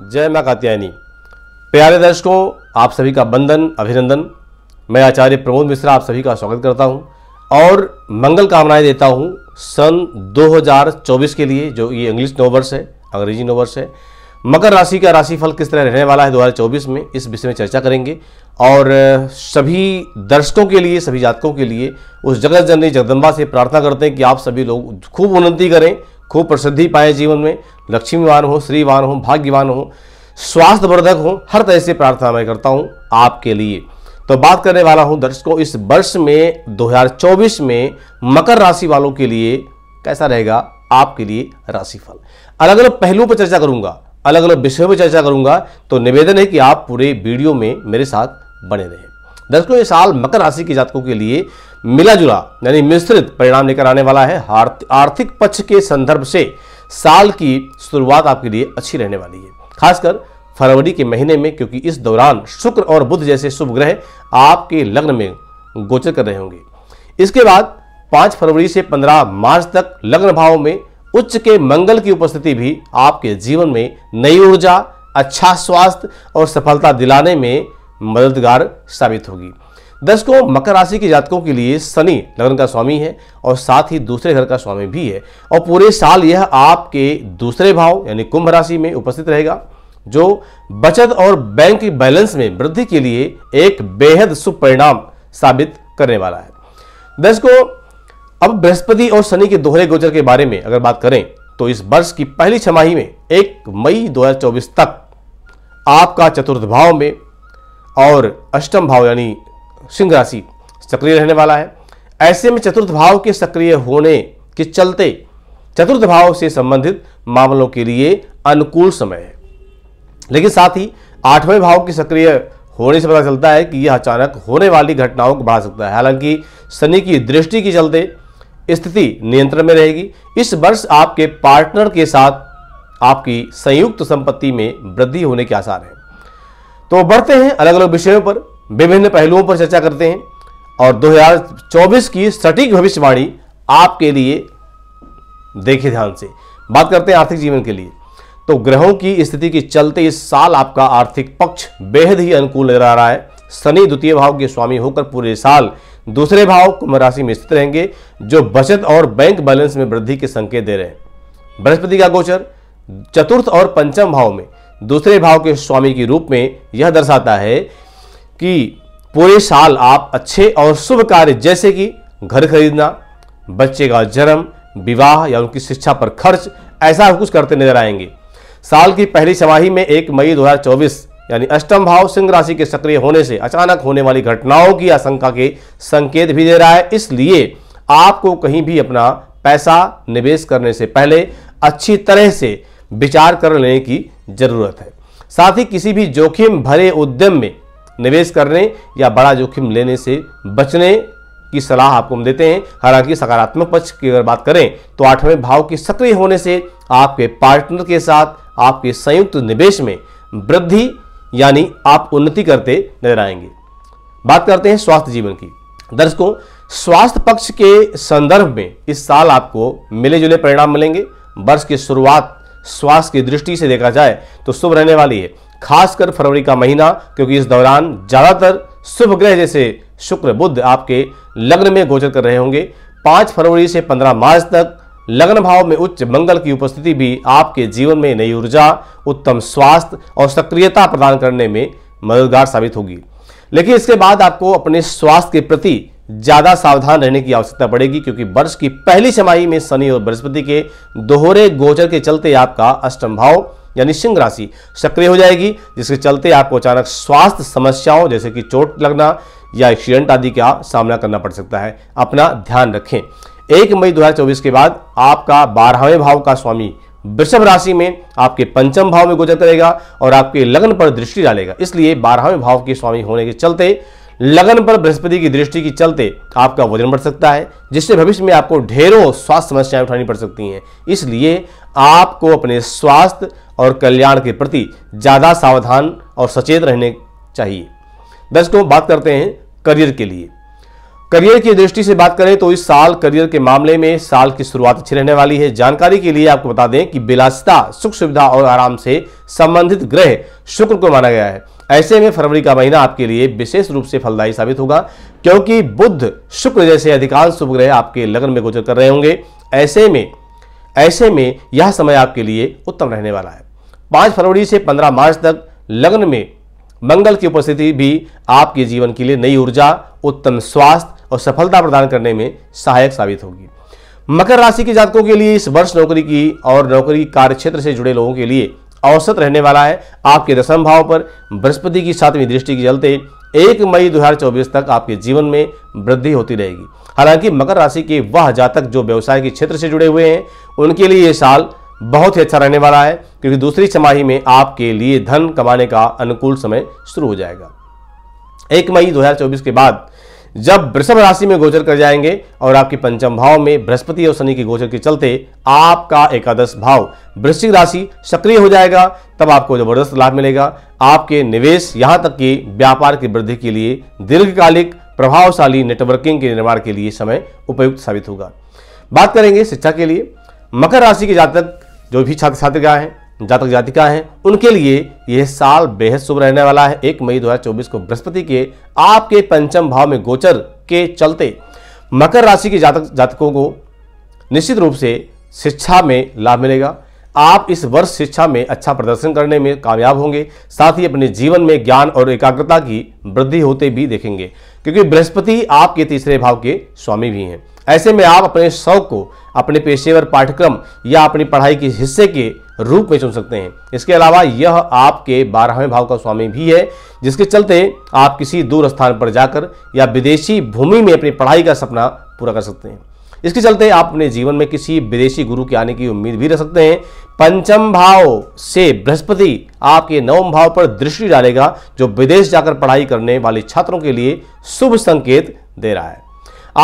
जय मां कात्यायनी प्यारे दर्शकों आप सभी का बंधन अभिनंदन मैं आचार्य प्रमोद मिश्रा आप सभी का स्वागत करता हूं और मंगल कामनाएं देता हूं सन 2024 के लिए जो ये इंग्लिश नोवर्स है अंग्रेजी नोवर्स है मकर राशि का राशिफल किस तरह रहने वाला है 2024 में इस विषय में चर्चा करेंगे और सभी दर्शकों के लिए सभी जातकों के लिए उस जगत जननी जगदम्बा से प्रार्थना करते हैं कि आप सभी लोग खूब उन्नति करें खूब प्रसिद्धि पाए जीवन में लक्ष्मीवान हो श्रीवान हो भाग्यवान हो स्वास्थ्यवर्धक हो हर तरह से प्रार्थना मैं करता हूँ आपके लिए तो बात करने वाला हूँ दर्शकों इस वर्ष में 2024 में मकर राशि वालों के लिए कैसा रहेगा आपके लिए राशिफल अलग अलग पहलुओं पर चर्चा करूंगा अलग अलग विषयों पर चर्चा करूंगा तो निवेदन है कि आप पूरे वीडियो में मेरे साथ बने रहें दर्शकों ये साल मकर राशि के जातकों के लिए मिला जुला यानी मिश्रित परिणाम लेकर आने वाला है आर्थिक पक्ष के संदर्भ से साल की शुरुआत आपके लिए अच्छी रहने वाली है खासकर फरवरी के महीने में क्योंकि इस दौरान शुक्र और बुध जैसे शुभ ग्रह आपके लग्न में गोचर कर रहे होंगे इसके बाद पाँच फरवरी से पंद्रह मार्च तक लग्न भाव में उच्च के मंगल की उपस्थिति भी आपके जीवन में नई ऊर्जा अच्छा स्वास्थ्य और सफलता दिलाने में मददगार साबित होगी दर्शकों मकर राशि के जातकों के लिए शनि लगन का स्वामी है और साथ ही दूसरे घर का स्वामी भी है और पूरे साल यह आपके दूसरे भाव यानी कुंभ राशि में उपस्थित रहेगा जो बचत और बैंक बैलेंस में वृद्धि के लिए एक बेहद शुभ परिणाम साबित करने वाला है दर्शकों अब बृहस्पति और शनि के दोहरे गोचर के बारे में अगर बात करें तो इस वर्ष की पहली छमाही में एक मई दो तक आपका चतुर्थ भाव में और अष्टम भाव यानी सिंह राशि सक्रिय रहने वाला है ऐसे में चतुर्थ भाव के सक्रिय होने के चलते चतुर्थ भाव से संबंधित मामलों के लिए अनुकूल समय है लेकिन साथ ही आठवें भाव के सक्रिय होने से पता चलता है कि यह अचानक होने वाली घटनाओं को बढ़ा सकता है हालांकि शनि की दृष्टि के चलते स्थिति नियंत्रण में रहेगी इस वर्ष आपके पार्टनर के साथ आपकी संयुक्त संपत्ति में वृद्धि होने के आसार हैं तो बढ़ते हैं अलग अलग विषयों पर विभिन्न पहलुओं पर चर्चा करते हैं और 2024 की सटीक भविष्यवाणी आपके लिए देखे ध्यान से बात करते हैं आर्थिक जीवन के लिए तो ग्रहों की स्थिति के चलते इस साल आपका आर्थिक पक्ष बेहद ही अनुकूल नजर आ रहा है शनि द्वितीय भाव के स्वामी होकर पूरे साल दूसरे भाव कुंभ राशि में स्थित रहेंगे जो बचत और बैंक बैलेंस में वृद्धि के संकेत दे रहे हैं बृहस्पति का गोचर चतुर्थ और पंचम भाव में दूसरे भाव के स्वामी के रूप में यह दर्शाता है कि पूरे साल आप अच्छे और शुभ कार्य जैसे कि घर खरीदना बच्चे का जन्म विवाह या उनकी शिक्षा पर खर्च ऐसा कुछ करते नजर आएंगे साल की पहली छमाही में एक मई 2024 यानी अष्टम भाव सिंह राशि के सक्रिय होने से अचानक होने वाली घटनाओं की आशंका के संकेत भी दे रहा है इसलिए आपको कहीं भी अपना पैसा निवेश करने से पहले अच्छी तरह से विचार कर लेने की जरूरत है साथ ही किसी भी जोखिम भरे उद्यम में निवेश करने या बड़ा जोखिम लेने से बचने की सलाह आपको हम देते हैं हालांकि सकारात्मक पक्ष की अगर बात करें तो आठवें भाव के सक्रिय होने से आपके पार्टनर के साथ आपके संयुक्त निवेश में वृद्धि यानी आप उन्नति करते नजर आएंगे बात करते हैं स्वास्थ्य जीवन की दर्शकों स्वास्थ्य पक्ष के संदर्भ में इस साल आपको मिले जुले परिणाम मिलेंगे वर्ष की शुरुआत स्वास्थ्य की दृष्टि से देखा जाए तो शुभ रहने वाली है खासकर फरवरी का महीना क्योंकि इस दौरान ज़्यादातर शुभ ग्रह जैसे शुक्र बुद्ध आपके लग्न में गोचर कर रहे होंगे पांच फरवरी से पंद्रह मार्च तक लग्न भाव में उच्च मंगल की उपस्थिति भी आपके जीवन में नई ऊर्जा उत्तम स्वास्थ्य और सक्रियता प्रदान करने में मददगार साबित होगी लेकिन इसके बाद आपको अपने स्वास्थ्य के प्रति ज़्यादा सावधान रहने की आवश्यकता पड़ेगी क्योंकि वर्ष की पहली छमाही में शनि और बृहस्पति के दोहरे गोचर के चलते आपका अष्टम भाव यानी सिंह राशि सक्रिय हो जाएगी जिसके चलते आपको अचानक स्वास्थ्य समस्याओं जैसे कि चोट लगना या एक्सीडेंट आदि का सामना करना पड़ सकता है अपना ध्यान रखें एक मई दो के बाद आपका बारहवें भाव का स्वामी वृषभ राशि में आपके पंचम भाव में गोचर करेगा और आपके लग्न पर दृष्टि डालेगा इसलिए बारहवें भाव के स्वामी होने के चलते लगन पर बृहस्पति की दृष्टि के चलते आपका वजन बढ़ सकता है जिससे भविष्य में आपको ढेरों स्वास्थ्य समस्याएं उठानी पड़ सकती हैं इसलिए आपको अपने स्वास्थ्य और कल्याण के प्रति ज़्यादा सावधान और सचेत रहने चाहिए दर्शकों बात करते हैं करियर के लिए करियर की दृष्टि से बात करें तो इस साल करियर के मामले में साल की शुरुआत अच्छी रहने वाली है जानकारी के लिए आपको बता दें कि बिलासता सुख सुविधा और आराम से संबंधित ग्रह शुक्र को माना गया है ऐसे में फरवरी का महीना आपके लिए विशेष रूप से फलदायी साबित होगा क्योंकि बुद्ध शुक्र जैसे अधिकांश शुभ ग्रह आपके लग्न में गोचर कर रहे होंगे ऐसे में ऐसे में यह समय आपके लिए उत्तम रहने वाला है पाँच फरवरी से पंद्रह मार्च तक लग्न में मंगल की उपस्थिति भी आपके जीवन के लिए नई ऊर्जा उत्तम स्वास्थ्य और सफलता प्रदान करने में सहायक साबित होगी मकर राशि के जातकों के लिए इस वर्ष नौकरी की और नौकरी कार्य क्षेत्र से जुड़े लोगों के लिए औसत रहने वाला है आपके दशम भाव पर बृहस्पति की सातवीं दृष्टि के चलते एक मई दो तक आपके जीवन में वृद्धि होती रहेगी हालांकि मकर राशि के वह जातक जो व्यवसाय के क्षेत्र से जुड़े हुए हैं उनके लिए ये साल बहुत ही अच्छा रहने वाला है क्योंकि दूसरी छमाही में आपके लिए धन कमाने का अनुकूल समय शुरू हो जाएगा एक मई 2024 के बाद जब वृषभ राशि में गोचर कर जाएंगे और आपके पंचम भाव में बृहस्पति और शनि के गोचर के चलते आपका एकादश भाव वृश्चिक राशि सक्रिय हो जाएगा तब आपको जबरदस्त लाभ मिलेगा आपके निवेश यहां तक कि व्यापार की वृद्धि के लिए दीर्घकालिक प्रभावशाली नेटवर्किंग के निर्माण के लिए समय उपयुक्त साबित होगा बात करेंगे शिक्षा के लिए मकर राशि के जातक जो भी छात्र छात्रिका हैं जातक जातिका हैं उनके लिए यह साल बेहद शुभ रहने वाला है एक मई 2024 को बृहस्पति के आपके पंचम भाव में गोचर के चलते मकर राशि के जातक जातकों को निश्चित रूप से शिक्षा में लाभ मिलेगा आप इस वर्ष शिक्षा में अच्छा प्रदर्शन करने में कामयाब होंगे साथ ही अपने जीवन में ज्ञान और एकाग्रता की वृद्धि होते भी देखेंगे क्योंकि बृहस्पति आपके तीसरे भाव के स्वामी भी हैं ऐसे में आप अपने शौक को अपने पेशेवर पाठ्यक्रम या अपनी पढ़ाई के हिस्से के रूप में चुन सकते हैं इसके अलावा यह आपके बारहवें भाव का स्वामी भी है जिसके चलते आप किसी दूर स्थान पर जाकर या विदेशी भूमि में अपनी पढ़ाई का सपना पूरा कर सकते हैं इसके चलते आप अपने जीवन में किसी विदेशी गुरु के आने की उम्मीद भी रख सकते हैं पंचम भाव से बृहस्पति आपके नवम भाव पर दृष्टि डालेगा जो विदेश जाकर पढ़ाई करने वाले छात्रों के लिए शुभ संकेत दे रहा है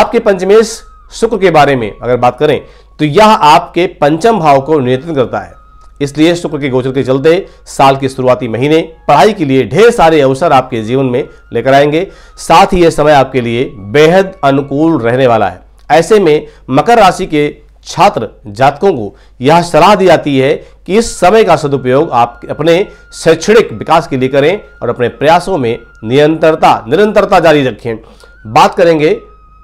आपके पंचमेश शुक्र के बारे में अगर बात करें तो यह आपके पंचम भाव को नियंत्रित करता है इसलिए शुक्र के गोचर के चलते साल के शुरुआती महीने पढ़ाई के लिए ढेर सारे अवसर आपके जीवन में लेकर आएंगे साथ ही यह समय आपके लिए बेहद अनुकूल रहने वाला है ऐसे में मकर राशि के छात्र जातकों को यह सलाह दी जाती है कि इस समय का सदुपयोग आप अपने शैक्षणिक विकास के लिए करें और अपने प्रयासों में निरंतरता निरंतरता जारी रखें बात करेंगे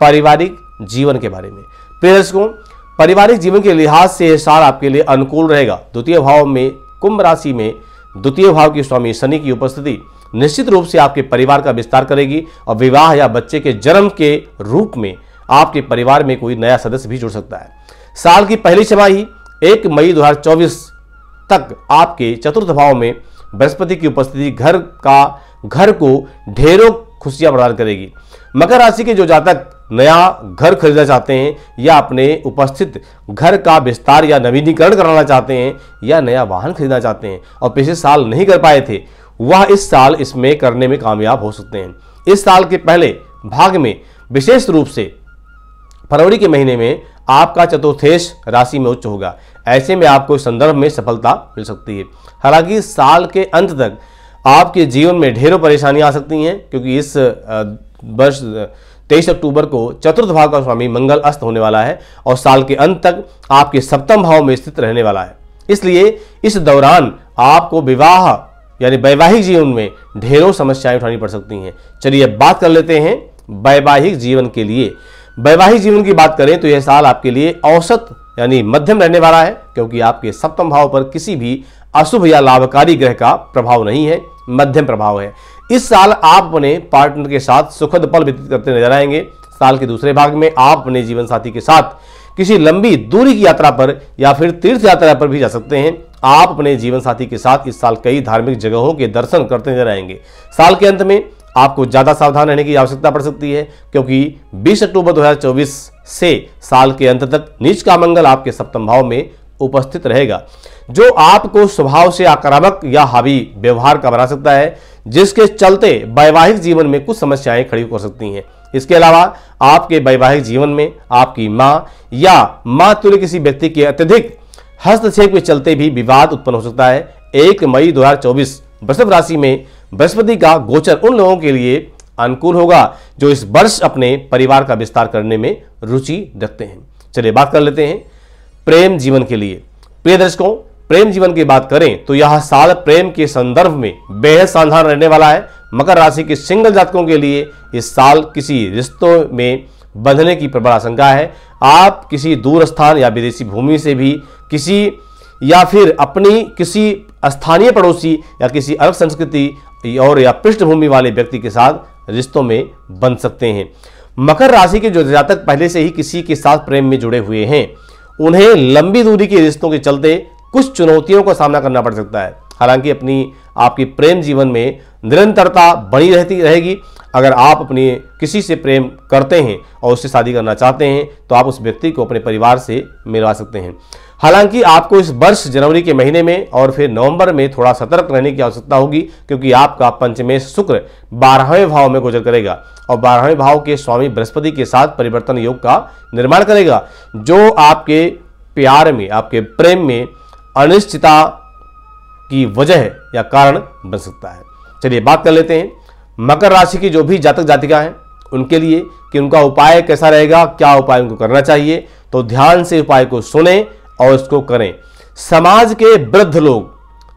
पारिवारिक जीवन के बारे में प्रिय दर्शकों पारिवारिक जीवन के लिहाज से साल आपके लिए अनुकूल रहेगा द्वितीय भाव में कुंभ राशि में द्वितीय भाव की स्वामी शनि की उपस्थिति निश्चित रूप से आपके परिवार का विस्तार करेगी और विवाह या बच्चे के जन्म के रूप में आपके परिवार में कोई नया सदस्य भी जुड़ सकता है साल की पहली छमाही एक मई चौबीस तक आपके चतुर्थ भाव में बृहस्पति की उपस्थिति घर का घर को ढेरों खुशियां प्रदान करेगी मकर राशि के जो जातक नया घर खरीदना चाहते हैं या अपने उपस्थित घर का विस्तार या नवीनीकरण कराना चाहते हैं या नया वाहन खरीदना चाहते हैं और पिछले साल नहीं कर पाए थे वह इस साल इसमें करने में कामयाब हो सकते हैं इस साल के पहले भाग में विशेष रूप से फरवरी के महीने में आपका चतुर्थेश राशि में उच्च होगा ऐसे में आपको इस संदर्भ में सफलता मिल सकती है हालांकि साल के अंत तक आपके जीवन में ढेरों परेशानियां आ सकती हैं क्योंकि इस वर्ष तेईस अक्टूबर को चतुर्थ भाव का स्वामी मंगल अस्त होने वाला है और साल के अंत तक आपके सप्तम भाव में स्थित रहने वाला है इसलिए इस दौरान आपको विवाह यानी वैवाहिक जीवन में ढेरों समस्याएं उठानी पड़ सकती हैं चलिए अब बात कर लेते हैं वैवाहिक जीवन के लिए वैवाहिक जीवन की बात करें तो यह साल आपके लिए औसत यानी मध्यम रहने वाला है क्योंकि आपके सप्तम भाव पर किसी भी अशुभ या लाभकारी ग्रह का प्रभाव नहीं है मध्यम प्रभाव है इस साल आप अपने पार्टनर के साथ सुखद पल व्यतीत करते नजर आएंगे साल के दूसरे भाग में आप अपने जीवन साथी के साथ किसी लंबी दूरी की यात्रा पर या फिर तीर्थ यात्रा पर भी जा सकते हैं आप अपने जीवन साथी के साथ इस साल कई धार्मिक जगहों के दर्शन करते नजर आएंगे साल के अंत में आपको ज़्यादा सावधान रहने की आवश्यकता पड़ सकती है क्योंकि 20 अक्टूबर 2024 से साल के अंत तक नीच का मंगल आपके सप्तम भाव में उपस्थित रहेगा जो आपको स्वभाव से आक्रामक या हावी व्यवहार का बना सकता है जिसके चलते वैवाहिक जीवन में कुछ समस्याएं खड़ी हो सकती हैं इसके अलावा आपके वैवाहिक जीवन में आपकी माँ या माँ तुल्य किसी व्यक्ति के अत्यधिक हस्तक्षेप के चलते भी विवाद उत्पन्न हो सकता है एक मई चौबीस वृषभ राशि में बृहस्पति का गोचर उन लोगों के लिए अनुकूल होगा जो इस वर्ष अपने परिवार का विस्तार करने में रुचि रखते हैं चलिए बात कर लेते हैं प्रेम जीवन के लिए प्रिय दर्शकों प्रेम जीवन की बात करें तो यह साल प्रेम के संदर्भ में बेहद साधारण रहने वाला है मकर राशि के सिंगल जातकों के लिए इस साल किसी रिश्तों में बंधने की प्रबल आशंका है आप किसी दूर स्थान या विदेशी भूमि से भी किसी या फिर अपनी किसी स्थानीय पड़ोसी या किसी अलग संस्कृति और या पृष्ठभूमि वाले व्यक्ति के साथ रिश्तों में बन सकते हैं मकर राशि के जो जातक पहले से ही किसी के साथ प्रेम में जुड़े हुए हैं उन्हें लंबी दूरी के रिश्तों के चलते कुछ चुनौतियों का सामना करना पड़ सकता है हालांकि अपनी आपके प्रेम जीवन में निरंतरता बनी रहती रहेगी अगर आप अपने किसी से प्रेम करते हैं और उससे शादी करना चाहते हैं तो आप उस व्यक्ति को अपने परिवार से मिलवा सकते हैं हालांकि आपको इस वर्ष जनवरी के महीने में और फिर नवंबर में थोड़ा सतर्क रहने की आवश्यकता होगी क्योंकि आपका पंचमेश शुक्र बारहवें भाव में गोचर करेगा और बारहवें भाव के स्वामी बृहस्पति के साथ परिवर्तन योग का निर्माण करेगा जो आपके प्यार में आपके प्रेम में अनिश्चितता की वजह या कारण बन सकता है चलिए बात कर लेते हैं मकर राशि की जो भी जातक जातिका है उनके लिए कि उनका उपाय कैसा रहेगा क्या उपाय उनको करना चाहिए तो ध्यान से उपाय को सुने और इसको करें समाज के वृद्ध लोग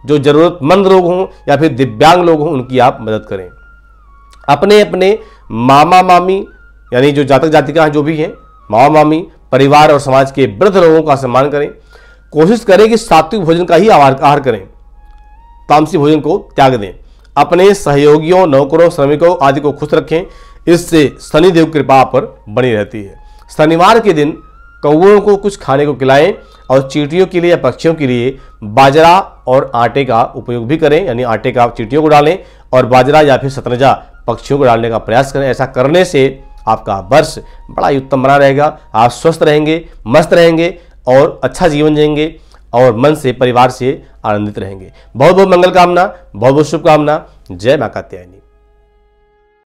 जो जरूरतमंद लोग हों या फिर दिव्यांग लोग हों उनकी आप मदद करें अपने अपने मामा मामी यानी जो जातक जातिका हैं जो भी हैं मामा मामी परिवार और समाज के वृद्ध लोगों का सम्मान करें कोशिश करें कि सात्विक भोजन का ही आहार करें तामसी भोजन को त्याग दें अपने सहयोगियों नौकरों श्रमिकों आदि को खुश रखें इससे शनिदेव कृपा पर बनी रहती है शनिवार के दिन कौओं को कुछ खाने को खिलाएं और चीटियों के लिए या पक्षियों के लिए बाजरा और आटे का उपयोग भी करें यानी आटे का चीटियों को डालें और बाजरा या फिर सतरजा पक्षियों को डालने का प्रयास करें ऐसा करने से आपका वर्ष बड़ा उत्तम बना रहेगा आप स्वस्थ रहेंगे मस्त रहेंगे और अच्छा जीवन जाएंगे और मन से परिवार से आनंदित रहेंगे बहुत बहुत मंगल कामना बहुत बहुत शुभकामना जय माँ कात्यायनी